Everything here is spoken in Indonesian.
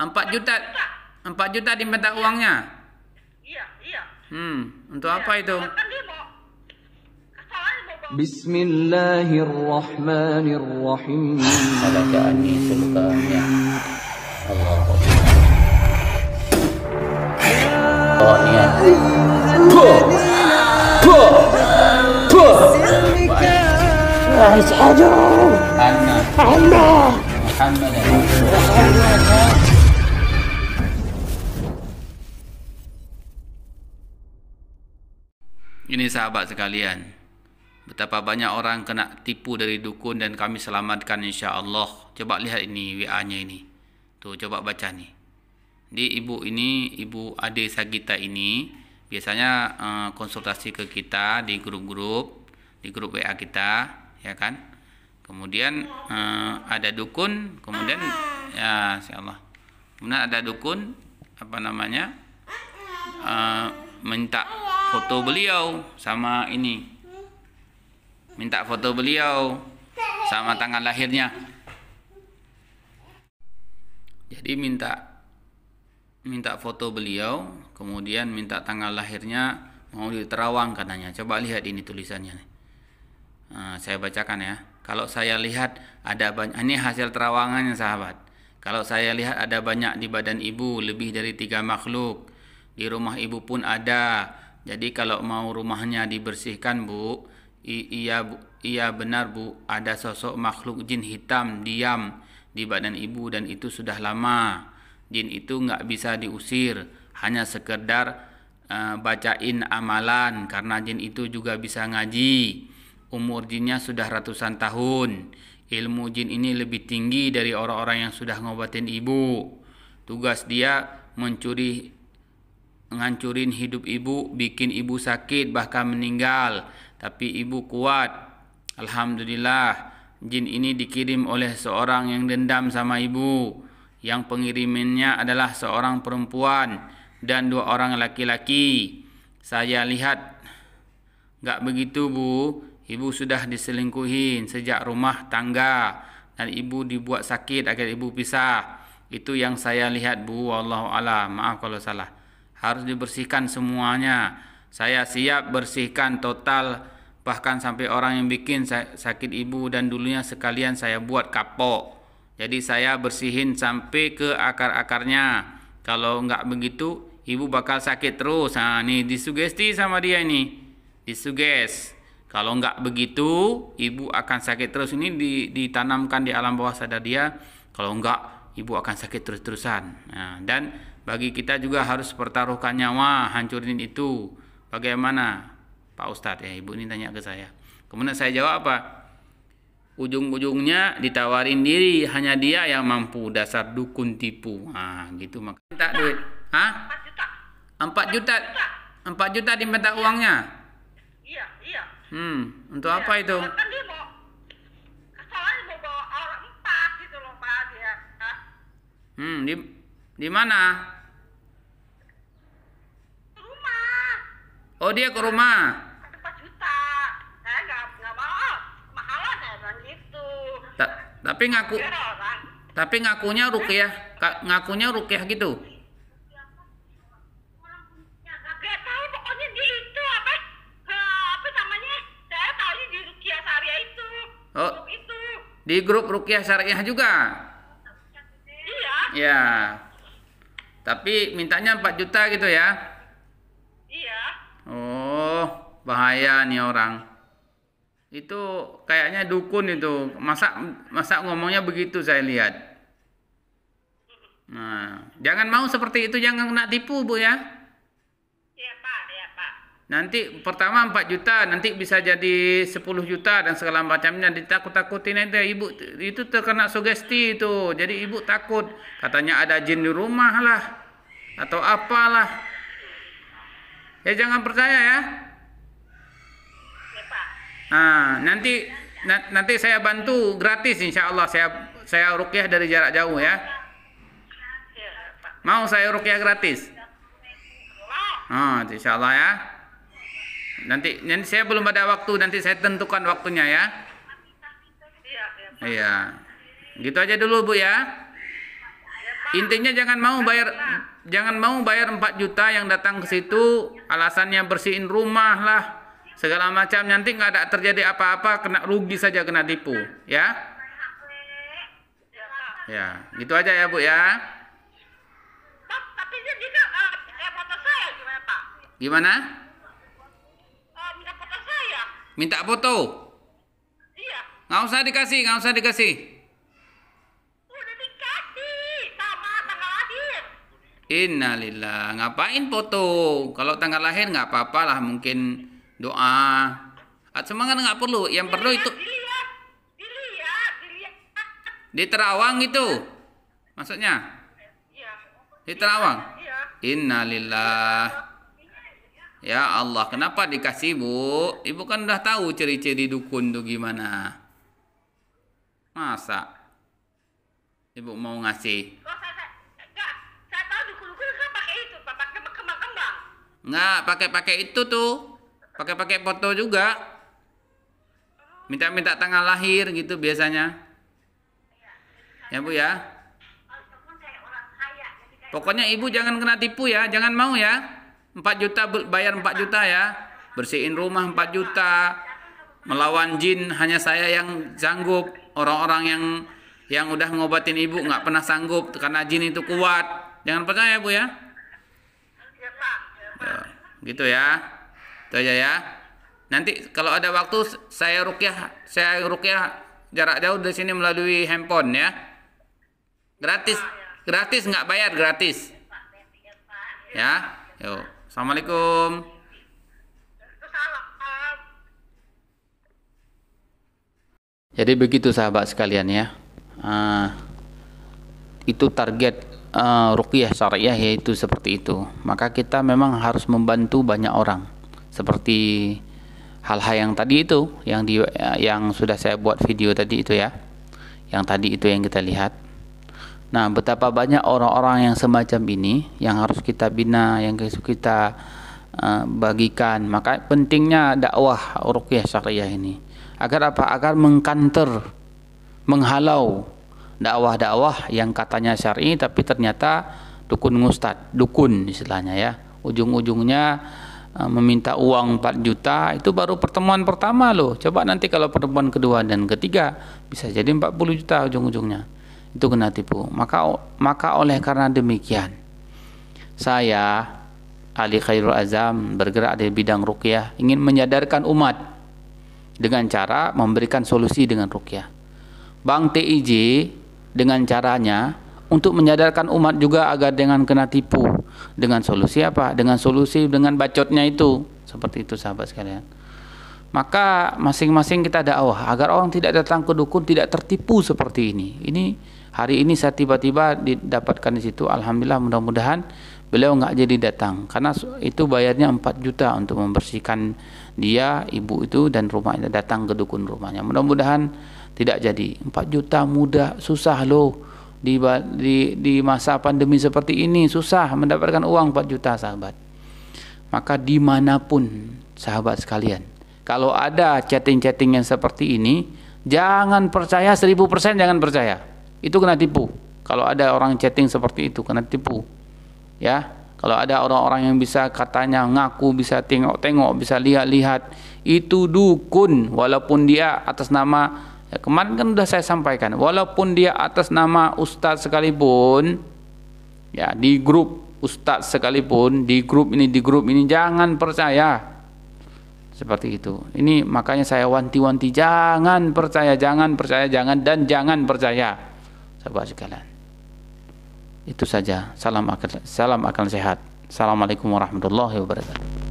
Empat juta, empat juta diminta uangnya. Iya, iya. Hmm, untuk iya. apa itu? Kan Bismillahirrahmanirrahim. Allah. Oh, iya. aduh. Anna. Anna. Muhammad. Muhammad. Ini sahabat sekalian, betapa banyak orang kena tipu dari dukun dan kami selamatkan insya Allah. Coba lihat ini WA-nya ini. Tuh coba baca nih. Di ibu ini, ibu Ade Sagita ini biasanya uh, konsultasi ke kita di grup-grup, di grup WA kita, ya kan? Kemudian uh, ada dukun, kemudian ya insya Allah. Kemudian ada dukun apa namanya? Uh, minta foto beliau sama ini minta foto beliau sama tanggal lahirnya jadi minta minta foto beliau kemudian minta tanggal lahirnya mau di Terawang katanya coba lihat ini tulisannya nah, saya bacakan ya kalau saya lihat ada banyak ini hasil terawangannya sahabat kalau saya lihat ada banyak di badan ibu lebih dari tiga makhluk di rumah ibu pun ada jadi kalau mau rumahnya dibersihkan Bu, iya bu, iya benar Bu, ada sosok makhluk jin hitam diam di badan ibu dan itu sudah lama. Jin itu nggak bisa diusir, hanya sekedar uh, bacain amalan karena jin itu juga bisa ngaji. Umur jinnya sudah ratusan tahun. Ilmu jin ini lebih tinggi dari orang-orang yang sudah ngobatin ibu. Tugas dia mencuri ngancurin hidup ibu, bikin ibu sakit bahkan meninggal, tapi ibu kuat. Alhamdulillah, jin ini dikirim oleh seorang yang dendam sama ibu, yang pengirimannya adalah seorang perempuan dan dua orang laki-laki. Saya lihat gak begitu, Bu. Ibu sudah diselingkuhin sejak rumah tangga dan ibu dibuat sakit agar ibu pisah. Itu yang saya lihat, Bu. Wallahu a'lam. Maaf kalau salah harus dibersihkan semuanya. Saya siap bersihkan total bahkan sampai orang yang bikin sakit ibu dan dulunya sekalian saya buat kapok. Jadi saya bersihin sampai ke akar-akarnya. Kalau nggak begitu, ibu bakal sakit terus. Nah, ini disugesti sama dia ini. Disuges. Kalau nggak begitu, ibu akan sakit terus. Ini ditanamkan di alam bawah sadar dia. Kalau nggak, ibu akan sakit terus-terusan. Nah, dan bagi kita juga harus pertaruhkan nyawa, hancurin itu. Bagaimana? Pak Ustadz ya, ibu ini tanya ke saya. Kemudian saya jawab apa? Ujung-ujungnya ditawarin diri, hanya dia yang mampu, dasar dukun tipu. Ah, gitu maka minta duit. Hah? 4 juta. 4 juta, 4 juta diminta uangnya. Iya, iya. Hmm, untuk iya, apa itu? Kan gitu hmm, di mana? Rumah. Oh dia ke rumah. Empat juta. Saya nggak nggak mau. Oh, Mahal saya bilang gitu. Ta tapi ngaku. Tapi ngakunya rukiah. Ka ngakunya rukiah gitu. Oh, di grup Rukiah Syariah juga. Iya. Ya. Tapi mintanya 4 juta gitu ya? Iya. Oh, bahaya nih orang. Itu kayaknya dukun itu. Masa masa ngomongnya begitu saya lihat. Nah, jangan mau seperti itu, jangan nak tipu, Bu ya nanti pertama 4 juta nanti bisa jadi 10 juta dan segala macamnya ditakut-takutin itu ibu itu terkena sugesti itu jadi ibu takut katanya ada jin di rumah lah atau apalah ya jangan percaya ya, ya nah nanti nanti saya bantu gratis insya Allah saya saya rukyah dari jarak jauh ya, ya mau saya rukyah gratis Nah, insya Allah ya. Nanti, nanti saya belum ada waktu, nanti saya tentukan waktunya ya. Iya, iya. iya. Gitu aja dulu Bu ya. Intinya jangan mau bayar jangan mau bayar 4 juta yang datang ke situ alasannya bersihin rumah lah segala macam nanti nggak ada terjadi apa-apa kena rugi saja kena tipu ya ya gitu aja ya bu ya eh, eh, gimana Minta foto? Iya. Nggak usah dikasih, nggak usah dikasih. Udah dikasih sama tanggal lahir. Innalillah, ngapain foto? Kalau tanggal lahir nggak apa-apa lah, mungkin doa. Ah, semangat nggak perlu, yang dilihat, perlu itu. Dilihat, dilihat, dilihat. Di terawang itu, maksudnya? Iya. Di terawang. Iya. Innalillah. Ya Allah, kenapa dikasih ibu? Ibu kan udah tahu ciri-ciri dukun tuh gimana. Masa? Ibu mau ngasih? saya, enggak, tahu dukun kan pakai itu, pakai pakai-pakai itu tuh. Pakai-pakai foto juga. Minta-minta tanggal lahir gitu biasanya. ya Bu ya. Pokoknya ibu jangan kena tipu ya, jangan mau ya. 4 juta bayar 4 juta ya. Bersihin rumah 4 juta. Melawan jin hanya saya yang sanggup. Orang-orang yang yang udah ngobatin ibu nggak pernah sanggup karena jin itu kuat. Jangan percaya bu ya. ya gitu ya. Itu aja ya. Nanti kalau ada waktu saya rukyah, saya rukyah jarak jauh dari sini melalui handphone ya. Gratis, gratis nggak bayar gratis. Ya, yuk. Assalamualaikum. Jadi begitu sahabat sekalian ya. Uh, itu target uh, ruqyah syariah yaitu seperti itu. Maka kita memang harus membantu banyak orang. Seperti hal-hal yang tadi itu yang di yang sudah saya buat video tadi itu ya. Yang tadi itu yang kita lihat. Nah, betapa banyak orang-orang yang semacam ini yang harus kita bina, yang harus kita uh, bagikan. Maka pentingnya dakwah ruqyah syariah ini. Agar apa? Agar mengkanter, menghalau dakwah-dakwah yang katanya syar'i tapi ternyata dukun ngustad, dukun istilahnya ya. Ujung-ujungnya eh, meminta uang 4 juta itu baru pertemuan pertama loh. Coba nanti kalau pertemuan kedua dan ketiga bisa jadi 40 juta ujung-ujungnya itu kena tipu. Maka maka oleh karena demikian saya Ali Khairul Azam bergerak di bidang rukyah ingin menyadarkan umat dengan cara memberikan solusi dengan rukyah. Bang TIJ dengan caranya untuk menyadarkan umat juga agar dengan kena tipu dengan solusi apa? Dengan solusi dengan bacotnya itu seperti itu sahabat sekalian. Maka masing-masing kita dakwah agar orang tidak datang ke dukun tidak tertipu seperti ini. Ini Hari ini saya tiba-tiba didapatkan di situ. Alhamdulillah mudah-mudahan beliau nggak jadi datang karena itu bayarnya 4 juta untuk membersihkan dia, ibu itu dan rumahnya datang ke dukun rumahnya. Mudah-mudahan tidak jadi. 4 juta mudah susah loh di, di, di masa pandemi seperti ini susah mendapatkan uang 4 juta sahabat maka dimanapun sahabat sekalian kalau ada chatting-chatting yang seperti ini jangan percaya 1000% jangan percaya itu kena tipu kalau ada orang chatting seperti itu kena tipu ya kalau ada orang-orang yang bisa katanya ngaku bisa tengok-tengok bisa lihat-lihat itu dukun walaupun dia atas nama ya kemarin kan sudah saya sampaikan walaupun dia atas nama ustadz sekalipun ya di grup ustadz sekalipun di grup ini di grup ini jangan percaya seperti itu. Ini makanya saya wanti-wanti jangan percaya, jangan percaya, jangan dan jangan percaya sahabat sekalian itu saja salam akal salam akal sehat assalamualaikum warahmatullahi wabarakatuh